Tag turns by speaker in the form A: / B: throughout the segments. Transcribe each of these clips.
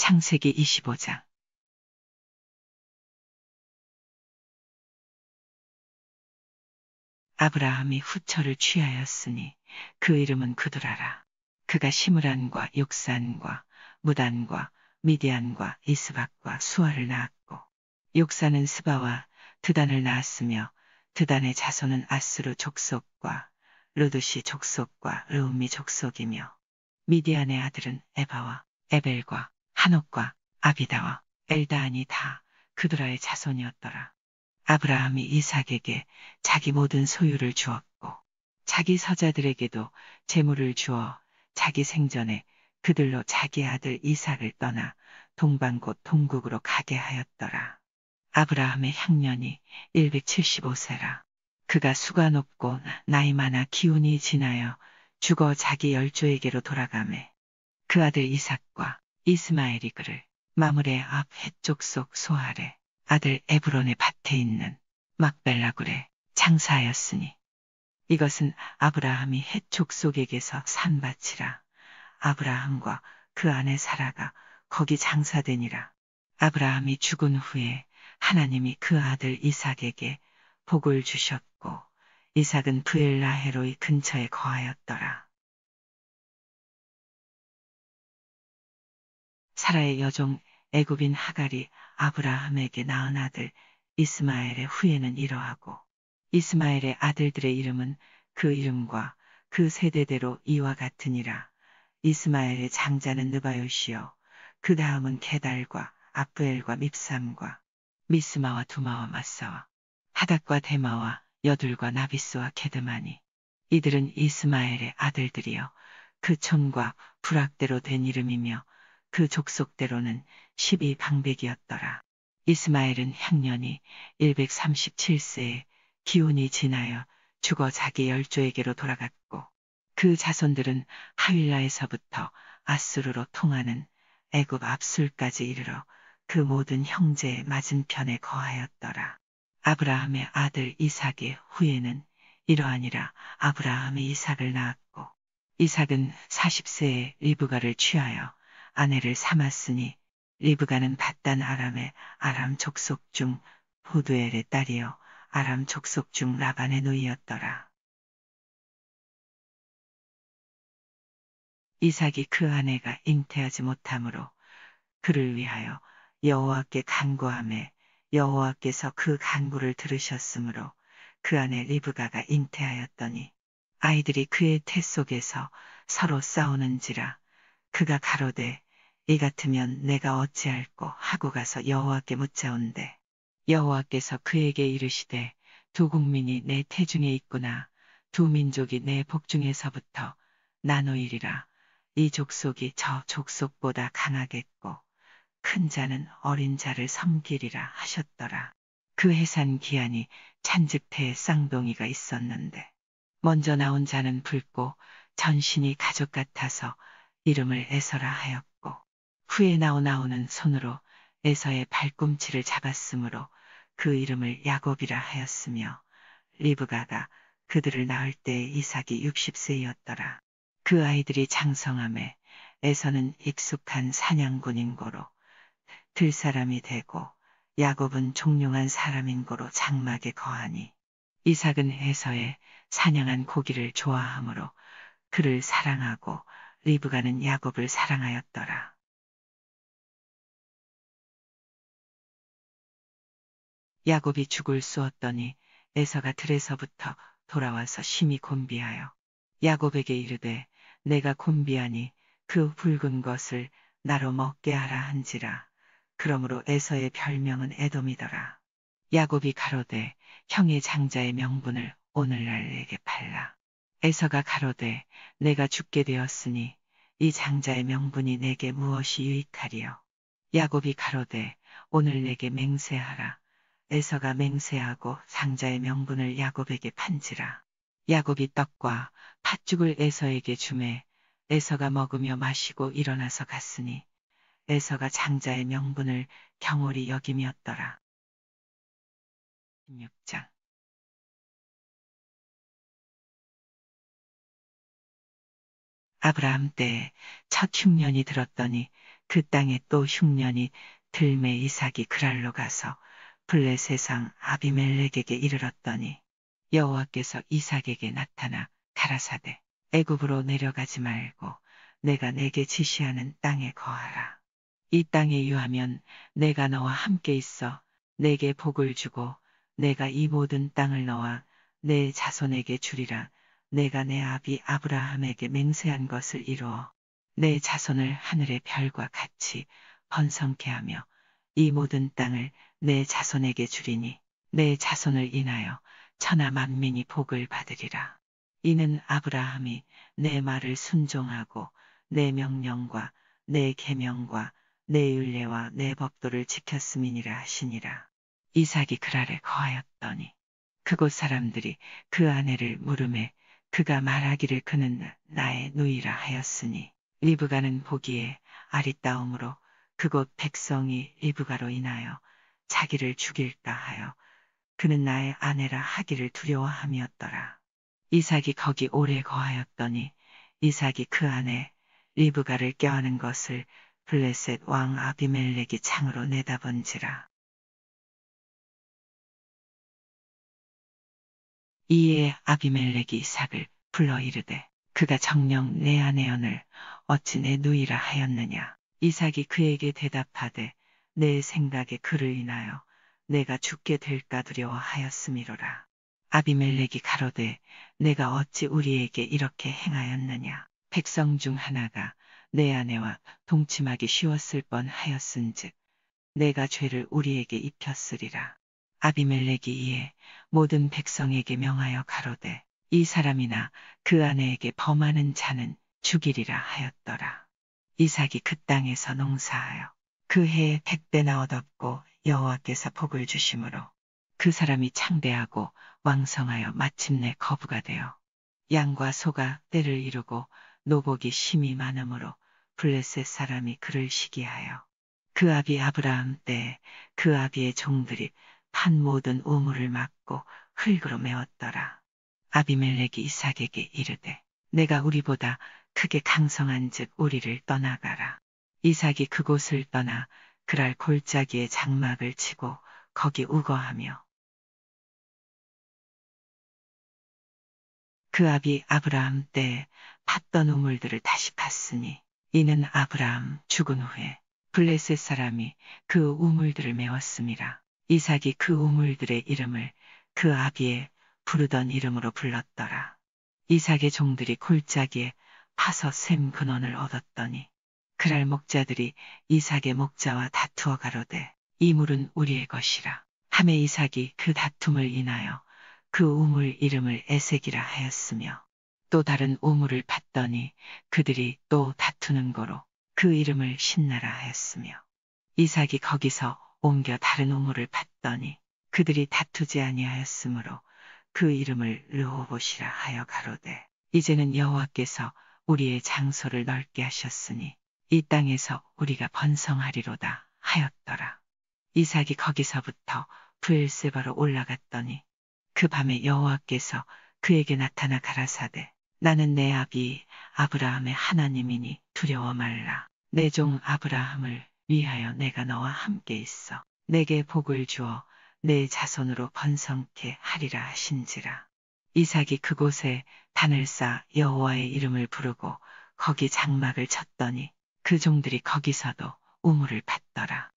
A: 창세기 25장 아브라함이 후처를 취하였으니
B: 그 이름은 그들아라. 그가 시므란과 욕산과 무단과 미디안과 이스박과 수아를 낳았고 욕산은 스바와 드단을 낳았으며 드단의 자손은 아스루 족속과 르두시 족속과 르우미 족속이며 미디안의 아들은 에바와 에벨과 한옥과 아비다와 엘다안이 다그들아의 자손이었더라. 아브라함이 이삭에게 자기 모든 소유를 주었고 자기 서자들에게도 재물을 주어 자기 생전에 그들로 자기 아들 이삭을 떠나 동방 곧 동국으로 가게 하였더라. 아브라함의 향년이 175세라. 그가 수가 높고 나이 많아 기운이 지나여 죽어 자기 열조에게로 돌아가매 그 아들 이삭과 이스마엘이 그를 마물의 앞 해쪽 속 소아래 아들 에브론의 밭에 있는 막벨라굴에 장사하였으니 이것은 아브라함이 해 쪽 속에게서 산 밭이라 아브라함과 그 안에 살아가 거기 장사되니라 아브라함이 죽은 후에 하나님이 그 아들 이삭에게
A: 복을 주셨고 이삭은 브엘라헤로의 근처에 거하였더라. 사라의 여종 애굽인 하갈이 아브라함에게 낳은 아들 이스마엘의 후예는
B: 이러하고 이스마엘의 아들들의 이름은 그 이름과 그 세대대로 이와 같으니라 이스마엘의 장자는 느바요시요 그 다음은 게달과 아프엘과 밉삼과 미스마와 두마와 마사와 하닥과 데마와 여둘과 나비스와 게드마니 이들은 이스마엘의 아들들이여 그 촌과 불악대로된 이름이며 그 족속대로는 12방백이었더라. 이스마엘은 향년이 137세에 기온이 지나여 죽어 자기 열조에게로 돌아갔고 그 자손들은 하윌라에서부터 아수르로 통하는 애굽 압술까지 이르러 그 모든 형제의 맞은편에 거하였더라. 아브라함의 아들 이삭의 후에는 이러하니라 아브라함이 이삭을 낳았고 이삭은 40세에 리브가를 취하여 아내를 삼았으니 리브가는 바단 아람의 아람 족속 중 호두엘의 딸이여
A: 아람 족속 중 라반의 노이였더라 이삭이 그 아내가 잉태하지 못하므로
B: 그를 위하여 여호와께 간구함에 여호와께서 그 간구를 들으셨으므로 그 아내 리브가가 잉태하였더니 아이들이 그의 태 속에서 서로 싸우는지라 그가 가로되 이 같으면 내가 어찌할꼬 하고 가서 여호와께 묻자온대 여호와께서 그에게 이르시되 두 국민이 내 태중에 있구나 두 민족이 내 복중에서부터 나누이리라 이 족속이 저 족속보다 강하겠고 큰 자는 어린 자를 섬기리라 하셨더라 그 해산 기한이 찬즉태의 쌍둥이가 있었는데 먼저 나온 자는 붉고 전신이 가족 같아서 이름을 에서라 하였고 후에 나오나오는 손으로 에서의 발꿈치를 잡았으므로 그 이름을 야곱이라 하였으며 리브가가 그들을 낳을 때 이삭이 6 0세였더라그 아이들이 장성함에 에서는 익숙한 사냥꾼인 고로 들사람이 되고 야곱은 종용한 사람인 고로 장막에 거하니 이삭은 에서의 사냥한 고기를 좋아하므로
A: 그를 사랑하고 리브가는 야곱을 사랑하였더라. 야곱이 죽을 수었더니
B: 에서가 들에서부터 돌아와서 심히 곤비하여 야곱에게 이르되 내가 곤비하니 그 붉은 것을 나로 먹게 하라 한지라. 그러므로 에서의 별명은 에돔이더라. 야곱이 가로되 형의 장자의 명분을 오늘날 내게 팔라. 에서가 가로되 내가 죽게 되었으니 이 장자의 명분이 내게 무엇이 유익하리요. 야곱이 가로되 오늘 내게 맹세하라. 에서가 맹세하고 장자의 명분을 야곱에게 판지라. 야곱이 떡과 팥죽을 에서에게 주매 에서가 먹으며 마시고 일어나서 갔으니 에서가
A: 장자의 명분을 경홀히 여김이었더라. 16장 아브라함 때에 첫 흉년이 들었더니 그 땅에 또
B: 흉년이 들매 이삭이 그랄로 가서 블레 세상 아비멜렉에게 이르렀더니 여호와께서 이삭에게 나타나 가라사대 애굽으로 내려가지 말고 내가 내게 지시하는 땅에 거하라. 이 땅에 유하면 내가 너와 함께 있어 내게 복을 주고 내가 이 모든 땅을 너와 내 자손에게 주리라 내가 내 아비 아브라함에게 맹세한 것을 이루어 내 자손을 하늘의 별과 같이 번성케 하며 이 모든 땅을 내 자손에게 주리니 내 자손을 인하여 천하 만민이 복을 받으리라. 이는 아브라함이 내 말을 순종하고 내 명령과 내 계명과 내 율례와 내 법도를 지켰음이니라 하시니라. 이삭이 그랄에 거하였더니 그곳 사람들이 그 아내를 물음에 그가 말하기를 그는 나의 누이라 하였으니 리브가는 보기에 아리따움으로 그곳 백성이 리브가로 인하여 자기를 죽일까 하여 그는 나의 아내라 하기를 두려워함이었더라. 이삭이 거기 오래 거하였더니 이삭이 그 안에 리브가를 껴안은 것을 블레셋 왕
A: 아비멜렉이 창으로 내다본지라. 이에 아비멜렉이 이삭을 불러 이르되 그가
B: 정령 내 아내 연을 어찌 내 누이라 하였느냐 이삭이 그에게 대답하되 내 생각에 그를 인하여 내가 죽게 될까 두려워하였음이로라 아비멜렉이 가로되 내가 어찌 우리에게 이렇게 행하였느냐 백성 중 하나가 내 아내와 동침하기 쉬웠을 뻔하였은즉 내가 죄를 우리에게 입혔으리라 아비멜렉이 이에 모든 백성에게 명하여 가로되 이 사람이나 그 아내에게 범하는 자는 죽이리라 하였더라. 이삭이 그 땅에서 농사하여 그 해에 백배나 얻었고 여호와께서 복을 주심으로 그 사람이 창대하고 왕성하여 마침내 거부가 되어 양과 소가 때를 이루고 노복이 심히 많으므로 블레셋 사람이 그를 시기하여 그 아비 아브라함 때에 그 아비의 종들이 판 모든 우물을 막고 흙으로 메웠더라. 아비멜렉이 이삭에게 이르되 내가 우리보다 크게 강성한 즉 우리를 떠나가라. 이삭이 그곳을 떠나
A: 그랄 골짜기에 장막을 치고 거기 우거하며 그 아비 아브라함 때에
B: 팠던 우물들을 다시
A: 팠으니
B: 이는 아브라함 죽은 후에 블레셋 사람이 그 우물들을 메웠음이라. 이삭이 그 우물들의 이름을 그 아비의 부르던 이름으로 불렀더라. 이삭의 종들이 골짜기에 파서 샘 근원을 얻었더니 그랄 목자들이 이삭의 목자와 다투어 가로되 이 물은 우리의 것이라. 함에 이삭이 그 다툼을 인하여 그 우물 이름을 에색이라 하였으며 또 다른 우물을 봤더니 그들이 또 다투는 거로 그 이름을 신나라 하였으며 이삭이 거기서 옮겨 다른 우물을 팠더니 그들이 다투지 아니하였으므로 그 이름을 르호봇이라 하여 가로되 이제는 여호와께서 우리의 장소를 넓게 하셨으니 이 땅에서 우리가 번성하리로다 하였더라. 이삭이 거기서부터 브엘세바로 올라갔더니 그 밤에 여호와께서 그에게 나타나 가라사대 나는 내 아비 아브라함의 하나님이니 두려워 말라 내 종 아브라함을 위하여 내가 너와 함께 있어 내게 복을 주어 내 자손으로 번성케 하리라 하신지라. 이삭이 그곳에 단을 쌓 여호와의 이름을
A: 부르고 거기 장막을 쳤더니 그 종들이 거기서도 우물을 받더라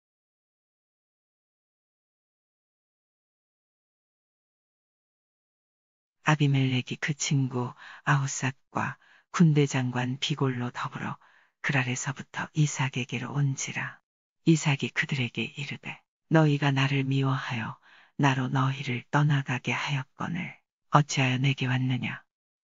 A: 아비멜렉이 그 친구 아우삭과
B: 군대 장관 비골로 더불어 그랄에서부터 이삭에게로 온지라. 이삭이 그들에게 이르되 너희가 나를 미워하여 나로 너희를 떠나가게 하였거늘 어찌하여 내게 왔느냐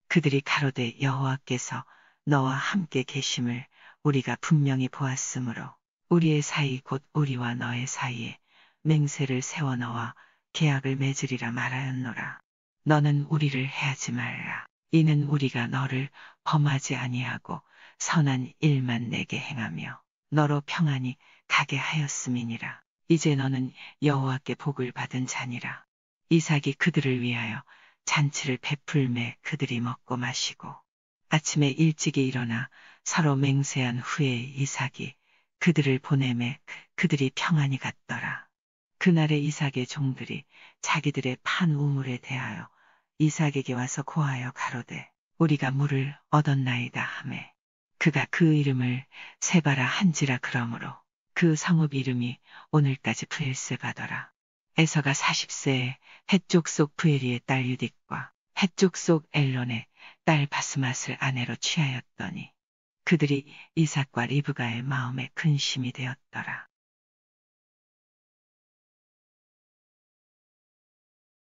B: 그들이 가로되 여호와께서 너와 함께 계심을 우리가 분명히 보았으므로 우리의 사이 곧 우리와 너의 사이에 맹세를 세워 너와 계약을 맺으리라 말하였노라 너는 우리를 해하지 말라 이는 우리가 너를 범하지 아니하고 선한 일만 내게 행하며 너로 평안히 가게 하였음이니라. 이제 너는 여호와께 복을 받은 자니라. 이삭이 그들을 위하여 잔치를 베풀매 그들이 먹고 마시고 아침에 일찍이 일어나 서로 맹세한 후에 이삭이 그들을 보내매 그들이 평안히 갔더라. 그날의 이삭의 종들이 자기들의 판 우물에 대하여 이삭에게 와서 고하여 가로되 우리가 물을 얻었나이다 하매 그가 그 이름을 세바라 한지라 그러므로 그 성읍 이름이 오늘까지 브엘스바더라. 에서가 40세에 해쪽 속브에리의딸 유딕과 해쪽 속 엘론의 딸 바스맛을 아내로
A: 취하였더니 그들이 이삭과 리브가의 마음에 근심이 되었더라.